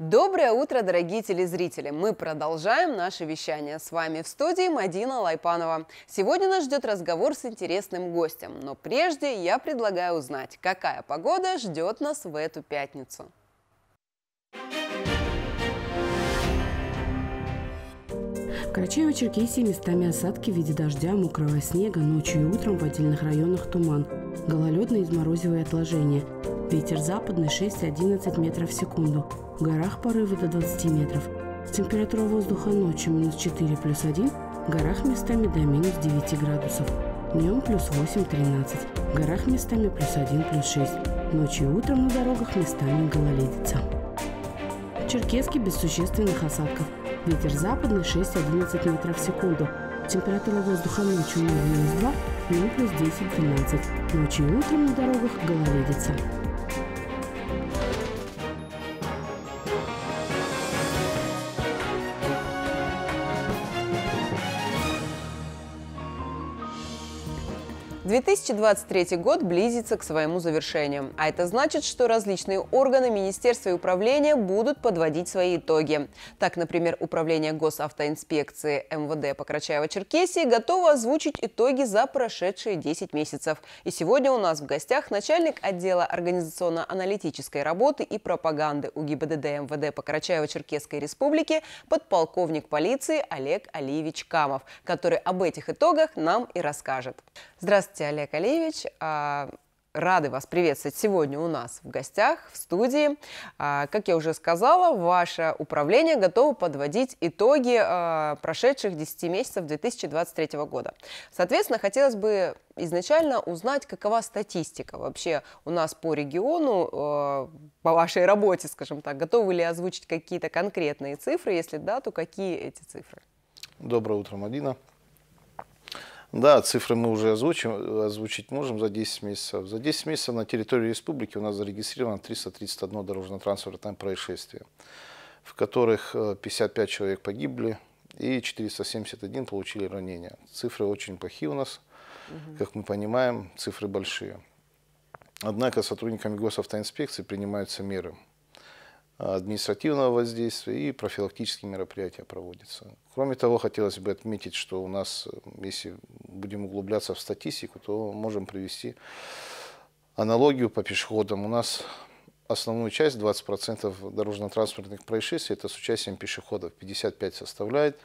Доброе утро, дорогие телезрители! Мы продолжаем наше вещание. С вами в студии Мадина Лайпанова. Сегодня нас ждет разговор с интересным гостем, но прежде я предлагаю узнать, какая погода ждет нас в эту пятницу. В Карачаево-Черкесии местами осадки в виде дождя, мокрого снега, ночью и утром в отдельных районах туман. Гололедные и морозевые отложения. Ветер западный 6-11 метров в секунду. В горах порывы до 20 метров. Температура воздуха ночью минус 4 плюс 1, в горах местами до минус 9 градусов. Днем плюс 8-13, в горах местами плюс 1 плюс 6. Ночью и утром на дорогах местами гололедица. Черкески без существенных осадков. Ветер западный 6-11 метров в секунду. Температура воздуха ночью минус 2, днем плюс 10-12. Ночью и утром на дорогах гололедица. 2000 2023 год близится к своему завершению, а это значит, что различные органы министерства и управления будут подводить свои итоги. Так, например, Управление госавтоинспекции МВД по Карачаево-Черкесии готово озвучить итоги за прошедшие 10 месяцев. И сегодня у нас в гостях начальник отдела организационно-аналитической работы и пропаганды УГИБДД МВД по Карачаево-Черкесской республике подполковник полиции Олег Алиевич Камов, который об этих итогах нам и расскажет. Здравствуйте, Олег. Мария Калевич. А, рады вас приветствовать сегодня у нас в гостях, в студии. А, как я уже сказала, ваше управление готово подводить итоги а, прошедших 10 месяцев 2023 года. Соответственно, хотелось бы изначально узнать, какова статистика вообще у нас по региону, по вашей работе, скажем так. Готовы ли озвучить какие-то конкретные цифры? Если да, то какие эти цифры? Доброе утро, Мадина. Да, цифры мы уже озвучим, озвучить можем за 10 месяцев. За 10 месяцев на территории республики у нас зарегистрировано 331 дорожно-транспортное происшествие, в которых 55 э, человек погибли и 471 получили ранения. Цифры очень плохие у нас, угу. как мы понимаем, цифры большие. Однако сотрудниками госавтоинспекции принимаются меры административного воздействия и профилактические мероприятия проводятся. Кроме того, хотелось бы отметить, что у нас, э, если будем углубляться в статистику, то можем привести аналогию по пешеходам. У нас основную часть, 20% дорожно-транспортных происшествий, это с участием пешеходов, 55 составляет,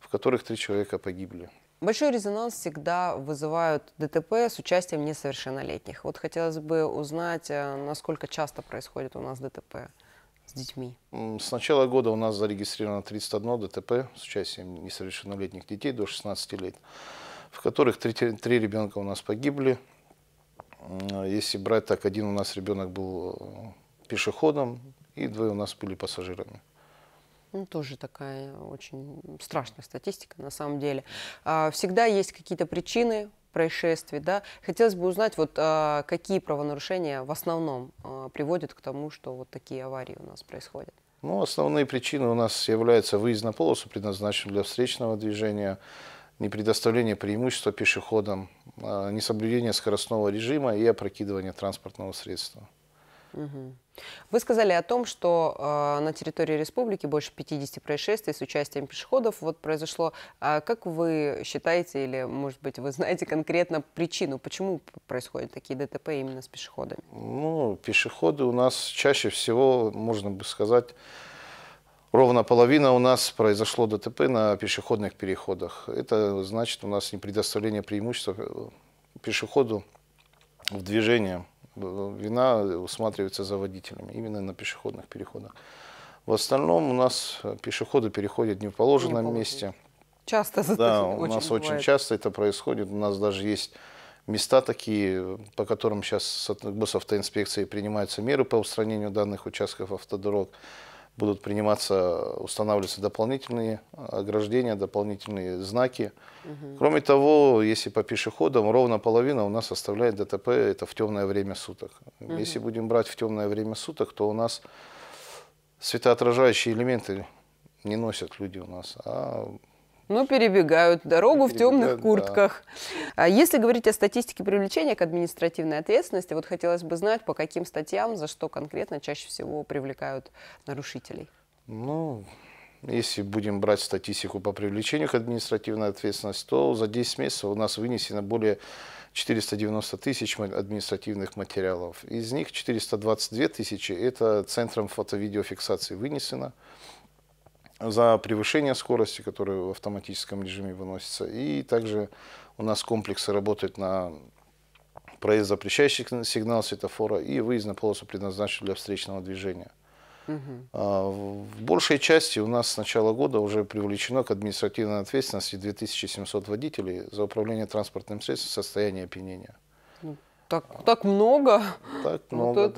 в которых три человека погибли. Большой резонанс всегда вызывают ДТП с участием несовершеннолетних. Вот хотелось бы узнать, э, насколько часто происходит у нас ДТП с детьми? С начала года у нас зарегистрировано 31 ДТП с участием несовершеннолетних детей до 16 лет в которых три, три ребенка у нас погибли. Э, если брать так, один у нас ребенок был э, пешеходом, и двое у нас были пассажирами. Ну, тоже такая очень страшная статистика на самом деле. А, всегда есть какие-то причины происшествий, да. Хотелось бы узнать, вот а, какие правонарушения в основном а, приводят к тому, что вот такие аварии у нас происходят. Ну, основные причины у нас являются выезд на полосу, предназначенную для встречного движения, непредоставление преимущества пешеходам, а, несоблюдение скоростного режима и опрокидывание транспортного средства. Угу. Вы сказали о том, что э, на территории республики больше 50 происшествий с участием пешеходов вот произошло. А как вы считаете или, может быть, вы знаете конкретно причину, почему происходят такие ДТП именно с пешеходами? Ну, пешеходы у нас чаще всего, можно бы сказать, Ровно половина у нас произошло ДТП на пешеходных переходах. Это значит у нас не предоставление преимущества э, пешеходу в движении. Э, вина усматривается за водителями именно на пешеходных переходах. В остальном у нас э, пешеходы переходят не в положенном не месте. Часто Да, у нас бывает. очень часто это происходит. У нас даже есть места такие, по которым сейчас госавтоинспекции принимаются меры по устранению данных участков автодорог будут приниматься, устанавливаться дополнительные ограждения, дополнительные знаки. Угу. Кроме того, если по пешеходам, ровно половина у нас оставляет ДТП, это в темное время суток. Угу. Если будем брать в темное время суток, то у нас светоотражающие элементы не носят люди у нас, а ну, перебегают дорогу перебегают, в темных куртках. Да. Если говорить о статистике привлечения к административной ответственности, вот хотелось бы знать, по каким статьям, за что конкретно чаще всего привлекают нарушителей. Ну, если будем брать статистику по привлечению к административной ответственности, то за 10 месяцев у нас вынесено более 490 тысяч административных материалов. Из них 422 тысячи – это центром фото-видеофиксации вынесено за превышение скорости, которое в автоматическом режиме выносится. И также у нас комплексы работают на проезд запрещающий сигнал светофора и выезд на полосу, предназначенную для встречного движения. Угу. В большей части у нас с начала года уже привлечено к административной ответственности 2700 водителей за управление транспортным средством в состоянии опьянения так, так много. Так много. Вот это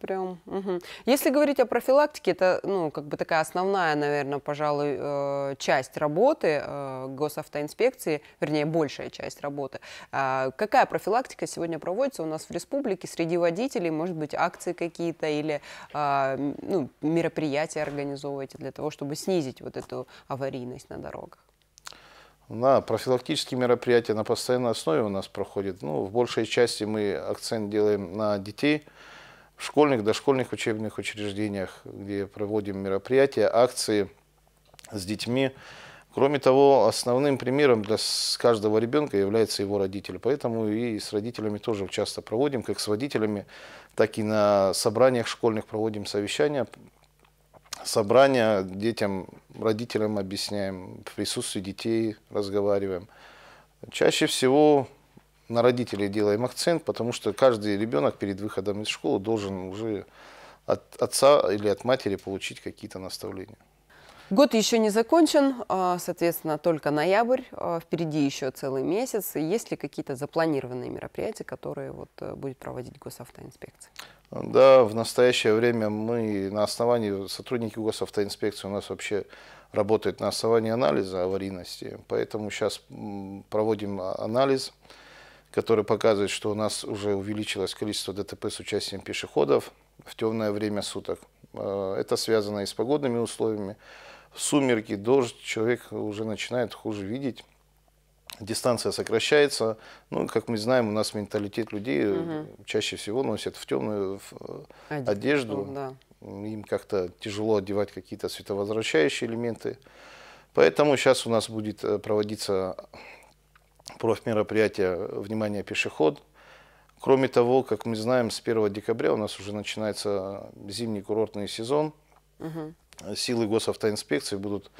да. прям. Угу. Если говорить о профилактике, это, ну, как бы такая основная, наверное, пожалуй, э, часть работы э, госавтоинспекции, вернее, большая часть работы. А, какая профилактика сегодня проводится у нас в республике среди водителей? Может быть, акции какие-то или а, ну, мероприятия организовываете для того, чтобы снизить вот эту аварийность на дорогах? На профилактические мероприятия на постоянной основе у нас проходят. Ну, в большей части мы акцент делаем на детей в школьных, дошкольных учебных учреждениях, где проводим мероприятия, акции с детьми. Кроме того, основным примером для каждого ребенка является его родитель. Поэтому и с родителями тоже часто проводим, как с водителями, так и на собраниях школьных проводим совещания. Собрания детям родителям объясняем, в присутствии детей разговариваем. Чаще всего на родителей делаем акцент, потому что каждый ребенок перед выходом из школы должен уже от отца или от матери получить какие-то наставления. Год еще не закончен, а, соответственно, только ноябрь, а, впереди еще целый месяц. Есть ли какие-то запланированные мероприятия, которые вот э, будет проводить госавтоинспекция? Да, в настоящее время мы на основании, сотрудники госавтоинспекции у нас вообще работают на основании анализа аварийности, поэтому сейчас проводим а, анализ, который показывает, что у нас уже увеличилось количество ДТП с участием пешеходов в темное время суток. Это связано и с погодными условиями, сумерки, дождь, человек уже начинает хуже видеть, дистанция сокращается. Ну, как мы знаем, у нас менталитет людей угу. чаще всего носят в темную в, э, Один, одежду. Да. Им как-то тяжело одевать какие-то световозвращающие элементы. Поэтому сейчас у нас будет э, проводиться профмероприятие «Внимание, пешеход». Кроме того, как мы знаем, с 1 декабря у нас уже начинается зимний курортный сезон. Угу силы госавтоинспекции будут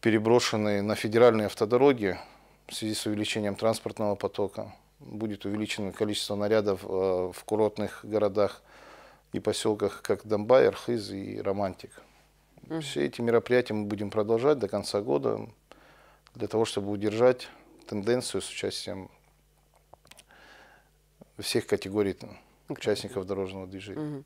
переброшены на федеральные автодороги в связи с увеличением транспортного потока. Будет увеличено количество нарядов э, в курортных городах и поселках, как Донбай, Архиз и Романтик. Все эти мероприятия мы будем продолжать до конца года для того, чтобы удержать тенденцию с участием всех категорий ну, участников дорожного движения. Угу.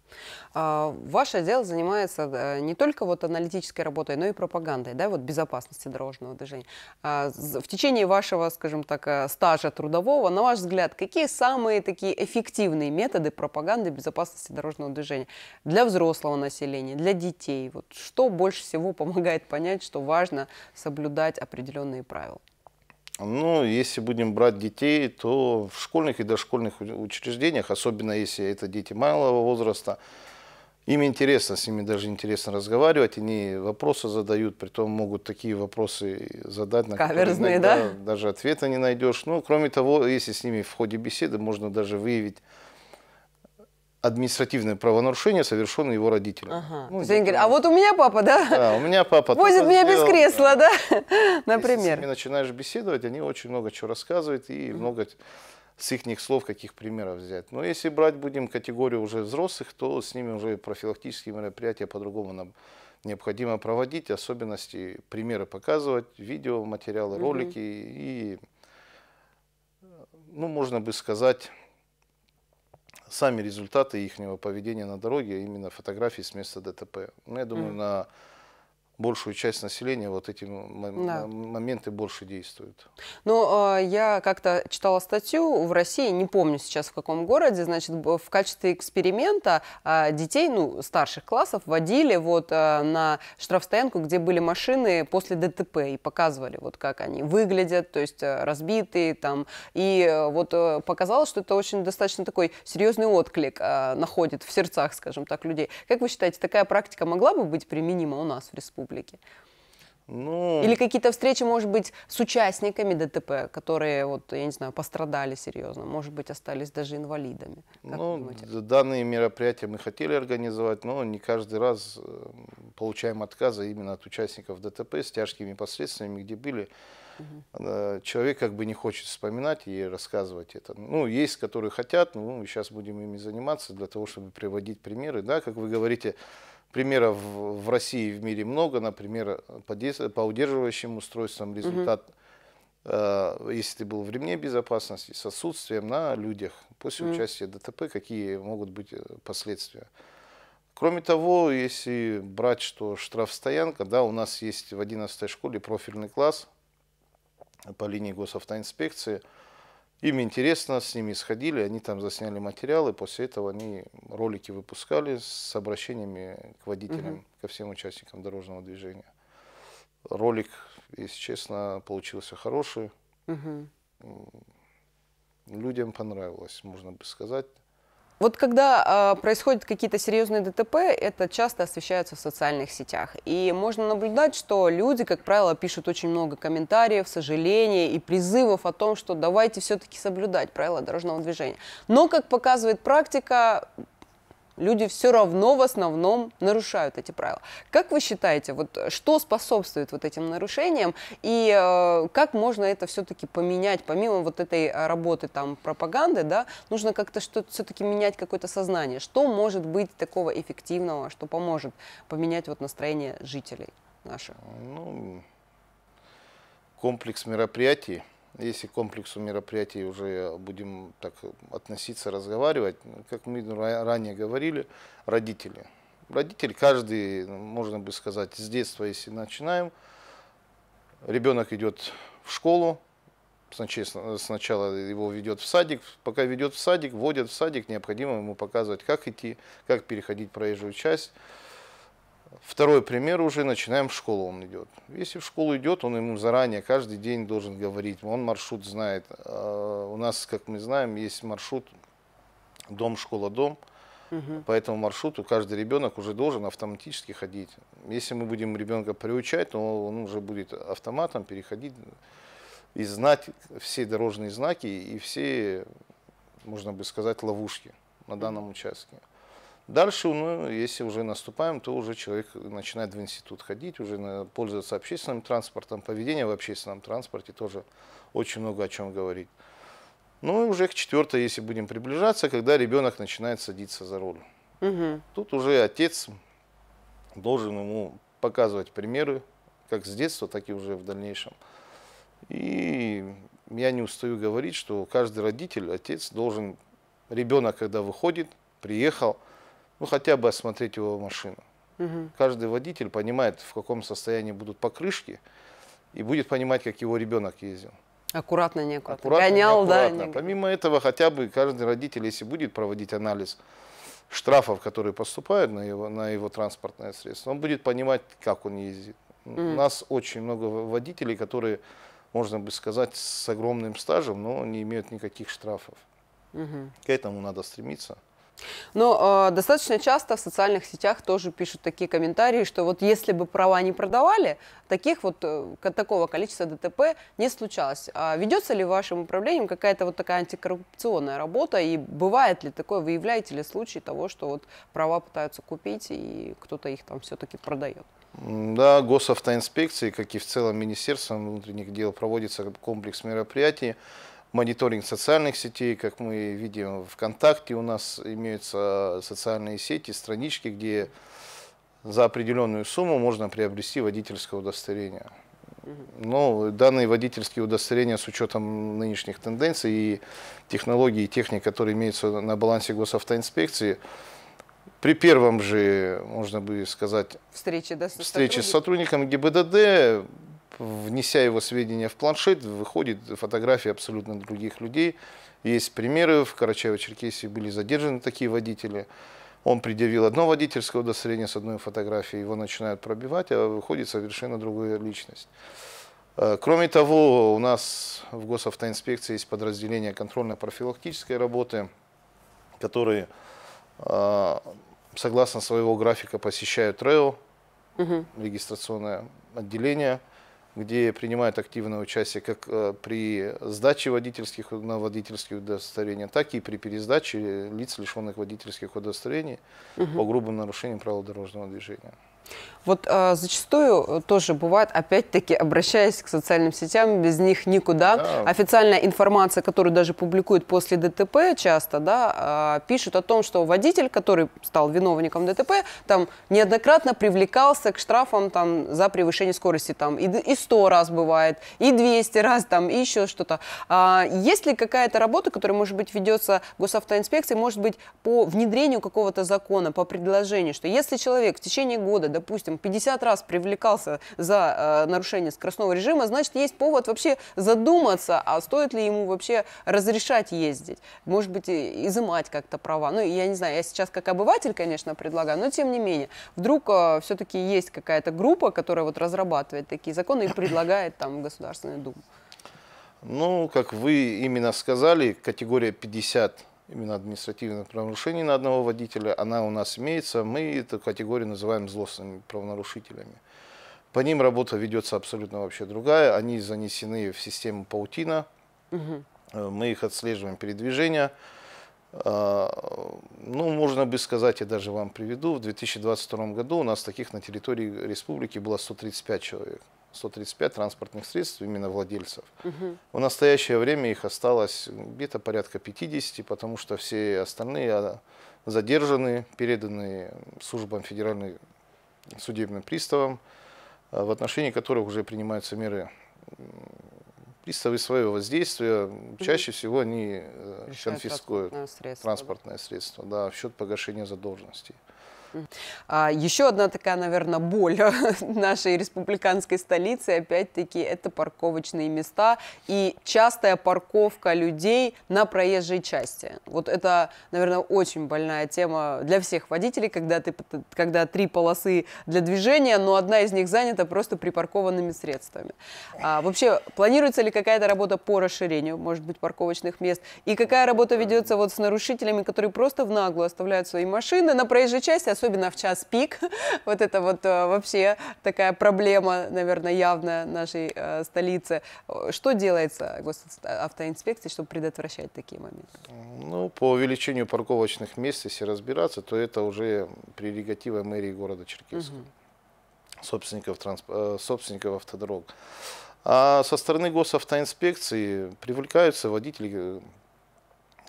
А, ваш отдел занимается э, не только вот аналитической работой, но и пропагандой, да, вот безопасности дорожного движения. А, в течение вашего, скажем так, э, стажа трудового, на ваш взгляд, какие самые такие эффективные методы пропаганды безопасности дорожного движения для взрослого населения, для детей? Вот что больше всего помогает понять, что важно соблюдать определенные правила? Ну, если будем брать детей, то в школьных и дошкольных учреждениях, особенно если это дети малого возраста, им интересно, с ними даже интересно разговаривать, они вопросы задают, при том могут такие вопросы задать, на Каверзные, которые да? даже ответа не найдешь. Ну, кроме того, если с ними в ходе беседы, можно даже выявить административное правонарушение, совершенное его родителем. Ага. Ну, То есть они говорят, а вот у меня папа, да? Да, у меня папа. Возит меня сделал, без кресла, да, да? например. Если с ними начинаешь беседовать, они очень много чего рассказывают и mm -hmm. много с их слов каких примеров взять. Но если брать будем категорию уже взрослых, то с ними уже профилактические мероприятия по-другому нам необходимо проводить, особенности, примеры показывать, видео, материалы, ролики mm -hmm. и, ну, можно бы сказать, сами результаты их поведения на дороге, а именно фотографии с места ДТП. Ну, я думаю, mm. на большую часть населения вот эти да. моменты больше действуют. Ну, а, я как-то читала статью в России, не помню сейчас в каком городе, значит, в качестве эксперимента а, детей, ну, старших классов водили вот а, на штрафстоянку, где были машины после ДТП и показывали вот как они выглядят, то есть разбитые там. И э, вот э, показалось, что это очень достаточно такой серьезный отклик находит в сердцах, скажем так, людей. Как вы считаете, такая практика могла бы быть применима у нас в республике? публики? Ну... Или какие-то встречи, может быть, с участниками ДТП, которые, вот, я не знаю, пострадали серьезно, может быть, остались даже инвалидами. Как ну, данные мероприятия мы хотели организовать, но не каждый раз эм, получаем отказы именно от участников ДТП с тяжкими последствиями, где были. Угу. Человек как бы не хочет вспоминать и рассказывать это. Ну, есть, которые хотят, ну, сейчас будем ими заниматься для того, чтобы приводить примеры. Да, как вы говорите, Примеров в России и в мире много, например, по, по удерживающим устройствам результат, угу. э, если ты был в ремне безопасности, с отсутствием на людях после угу. участия ДТП, какие могут быть э, последствия. Кроме того, если брать, что штрафстоянка, да, у нас есть в 11 школе профильный класс по линии госавтоинспекции – им интересно, с ними сходили, они там засняли материалы, после этого они ролики выпускали с обращениями к водителям, угу. ко всем участникам дорожного движения. Ролик, если честно, получился хороший. Угу. Людям понравилось, можно бы сказать. Вот когда э, происходят какие-то серьезные ДТП, это часто освещается в социальных сетях. И можно наблюдать, что люди, как правило, пишут очень много комментариев, сожалений и призывов о том, что давайте все-таки соблюдать правила дорожного движения. Но, как показывает практика, люди все равно в основном нарушают эти правила. Как вы считаете, вот э, что способствует вот этим нарушениям и э, как можно это все-таки поменять, помимо вот этой э, работы там пропаганды, да, нужно как-то что то все-таки менять какое-то сознание. Что может быть такого эффективного, что поможет поменять вот настроение жителей наших? Ну, комплекс мероприятий, если к комплексу мероприятий уже будем так относиться, разговаривать, как мы ранее говорили, родители. Родители, каждый, можно бы сказать, с детства, если начинаем, ребенок идет в школу, сначала его ведет в садик, пока ведет в садик, вводят в садик, необходимо ему показывать, как идти, как переходить проезжую часть. Второй пример уже начинаем в школу он идет. Если в школу идет, он ему заранее каждый день должен говорить, он маршрут знает. А, у нас, как мы знаем, есть маршрут дом, школа, дом. Угу. По этому маршруту каждый ребенок уже должен автоматически ходить. Если мы будем ребенка приучать, то он уже будет автоматом переходить и знать все дорожные знаки и все, можно бы сказать, ловушки на данном участке. Дальше, ну, если уже наступаем, то уже человек начинает в институт ходить, уже пользоваться общественным транспортом, поведение в общественном транспорте тоже очень много о чем говорит. Ну и уже к четвертой, если будем приближаться, когда ребенок начинает садиться за руль. Угу. Тут уже отец должен ему показывать примеры, как с детства, так и уже в дальнейшем. И я не устаю говорить, что каждый родитель, отец должен, ребенок, когда выходит, приехал – ну, хотя бы осмотреть его машину. Угу. Каждый водитель понимает, в каком состоянии будут покрышки, и будет понимать, как его ребенок ездил. Аккуратно, неаккуратно. Аккуратно, Гонял, неаккуратно. да. Не... Помимо этого, хотя бы каждый родитель, если будет проводить анализ штрафов, которые поступают на его, на его транспортное средство, он будет понимать, как он ездит. Mm. У нас очень много водителей, которые, можно бы сказать, с огромным стажем, но не имеют никаких штрафов. Mm К этому надо стремиться. Но ну, э, достаточно часто в социальных сетях тоже пишут такие комментарии, что вот если бы права не продавали, таких вот э, такого количества ДТП не случалось. А ведется ли вашим управлением какая-то вот такая антикоррупционная работа и бывает ли такое, выявляете ли случаи того, что вот права пытаются купить и кто-то их там все-таки продает? Да, госавтоинспекции, как и в целом министерство внутренних дел проводится комплекс мероприятий мониторинг социальных сетей, как мы видим, ВКонтакте у нас имеются социальные сети, странички, где за определенную сумму можно приобрести водительское удостоверение. Но ну, данные водительские удостоверения с учетом нынешних тенденций и технологий и техник, которые имеются на балансе госавтоинспекции, при первом же, можно бы сказать, встрече, да, со встрече с сотрудником ГИБДД внеся его сведения в планшет, выходит фотографии абсолютно других людей. Есть примеры, в Карачаево-Черкесии были задержаны такие водители. Он предъявил одно водительское удостоверение с одной фотографией, его начинают пробивать, а выходит совершенно другая личность. Э, кроме того, у нас в госавтоинспекции есть подразделение контрольно-профилактической работы, которые э, согласно своего графика посещают РЭО, угу. регистрационное отделение, где принимают активное участие как э, при сдаче водительских на водительские удостоверения, так и при пересдаче лиц, лишенных водительских удостоверений угу. по грубым нарушениям правил дорожного движения. Вот а, э, зачастую тоже бывает, опять-таки, обращаясь к социальным сетям, без них никуда. Да. Официальная информация, которую даже публикуют после ДТП часто, да, э, пишут о том, что водитель, который стал виновником ДТП, там неоднократно привлекался к штрафам там, за превышение скорости. Там, и, и 100 раз бывает, и 200 раз, там, и еще что-то. А, есть ли какая-то работа, которая, может быть, ведется госавтоинспекцией, может быть, по внедрению какого-то закона, по предложению, что если человек в течение года, допустим, 50 раз привлекался за э, нарушение скоростного режима, значит, есть повод вообще задуматься, а стоит ли ему вообще разрешать ездить. Может быть, изымать как-то права. Ну, я не знаю, я сейчас как обыватель, конечно, предлагаю, но тем не менее. Вдруг э, все-таки есть какая-то группа, которая вот разрабатывает такие законы и предлагает там Государственную Думу. Ну, как вы именно сказали, категория 50 именно административных правонарушений на одного водителя, она у нас имеется. Мы эту категорию называем злостными правонарушителями. По ним работа ведется абсолютно вообще другая. Они занесены в систему паутина. Угу. Мы их отслеживаем передвижения. Э, ну, можно бы сказать, я даже вам приведу, в 2022 году у нас таких на территории республики было 135 человек. 135 транспортных средств, именно владельцев. Угу. В настоящее время их осталось где-то порядка 50, потому что все остальные а, задержаны, переданы службам федеральной судебным приставам, а, в отношении которых уже принимаются меры приставы своего воздействия, чаще всего они э, конфискуют транспортное средство, транспортное средство да, в счет погашения задолженностей. А, еще одна такая, наверное, боль нашей республиканской столицы, опять-таки, это парковочные места и частая парковка людей на проезжей части. Вот это, наверное, очень больная тема для всех водителей, когда, ты, когда три полосы для движения, но одна из них занята просто припаркованными средствами. А вообще, планируется ли какая-то работа по расширению, может быть, парковочных мест? И какая работа ведется вот с нарушителями, которые просто в наглую оставляют свои машины на проезжей части, а особенно в час пик. Вот это вот э, вообще такая проблема, наверное, явная нашей э, столицы. Что делается госавтоинспекции чтобы предотвращать такие моменты? Ну, по увеличению парковочных мест, если разбираться, то это уже прерогатива мэрии города Черкесска, угу. собственников, трансп... Э, собственников автодорог. А со стороны госавтоинспекции привлекаются водители э,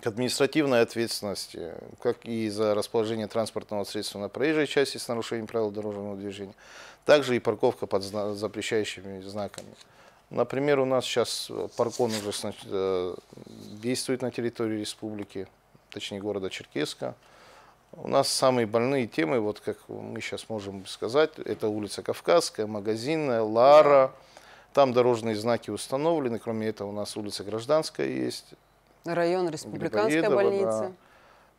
к административной ответственности, как и за расположение транспортного средства на проезжей части с нарушением правил дорожного движения, также и парковка под запрещающими знаками. Например, у нас сейчас э, паркон уже э, действует на территории республики, точнее города Черкеска. У нас самые больные темы, вот как мы сейчас можем сказать, это улица Кавказская, магазинная, Лара. Там дорожные знаки установлены, кроме этого у нас улица Гражданская есть, Район Республиканской Грибоедова, больницы.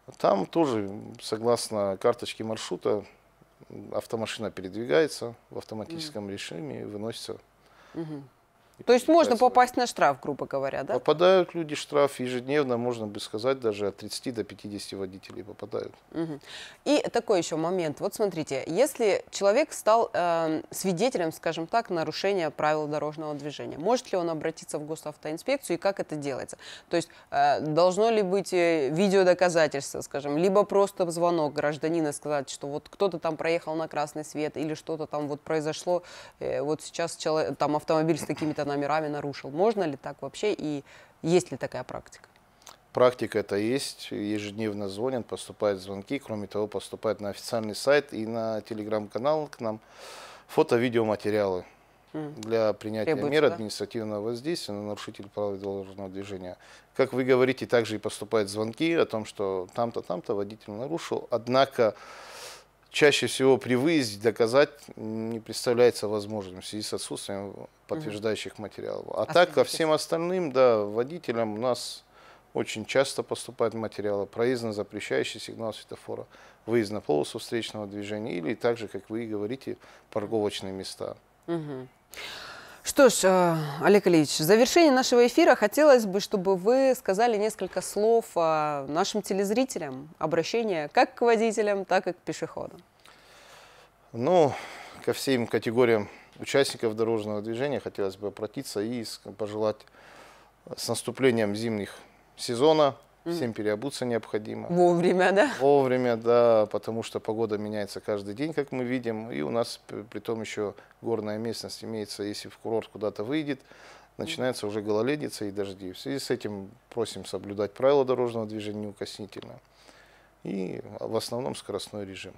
Да. Там тоже, согласно карточке маршрута, автомашина передвигается в автоматическом угу. режиме и выносится угу. То есть можно попасть на штраф, грубо говоря, да? Попадают люди в штраф ежедневно, можно бы сказать, даже от 30 до 50 водителей попадают. Угу. И такой еще момент. Вот смотрите, если человек стал э, свидетелем, скажем так, нарушения правил дорожного движения, может ли он обратиться в госавтоинспекцию и как это делается? То есть э, должно ли быть э, видеодоказательство, скажем, либо просто звонок гражданина сказать, что вот кто-то там проехал на красный свет или что-то там вот произошло, э, вот сейчас человек, там автомобиль с такими-то номерами нарушил. Можно ли так вообще и есть ли такая практика? Практика это есть, ежедневно звонят, поступают звонки, кроме того, поступают на официальный сайт и на телеграм-канал к нам фото-видеоматериалы для принятия Требуется, мер административного воздействия на нарушителя права дорожного движения. Как вы говорите, также и поступают звонки о том, что там-то, там-то водитель нарушил, однако чаще всего при выезде доказать не представляется возможным в связи с отсутствием подтверждающих угу. материалов. А, а так, ко всем остальным, да, водителям у нас очень часто поступают материалы, проездно запрещающий сигнал светофора, выезд на полосу встречного движения или также, как вы и говорите, парковочные места. Угу. Что ж, э, Олег Ильич, в завершении нашего эфира хотелось бы, чтобы вы сказали несколько слов э, нашим телезрителям, обращение как к водителям, так и к пешеходам. Ну, ко всем категориям участников дорожного движения хотелось бы обратиться и пожелать с наступлением зимних сезона – Всем переобуться необходимо. Вовремя, да? Вовремя, да, потому что погода меняется каждый день, как мы видим. И у нас, при том еще горная местность имеется, если в курорт куда-то выйдет, начинается уже гололедица и дожди. В связи с этим просим соблюдать правила дорожного движения неукоснительно. И в основном скоростной режим.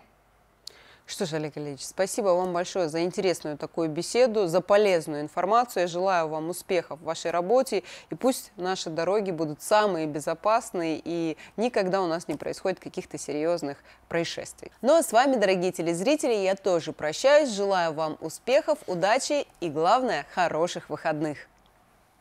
Что ж, Олег Ильич, спасибо вам большое за интересную такую беседу, за полезную информацию. Я желаю вам успехов в вашей работе. И пусть наши дороги будут самые безопасные и никогда у нас не происходит каких-то серьезных происшествий. Ну а с вами, дорогие телезрители, я тоже прощаюсь. Желаю вам успехов, удачи и, главное, хороших выходных.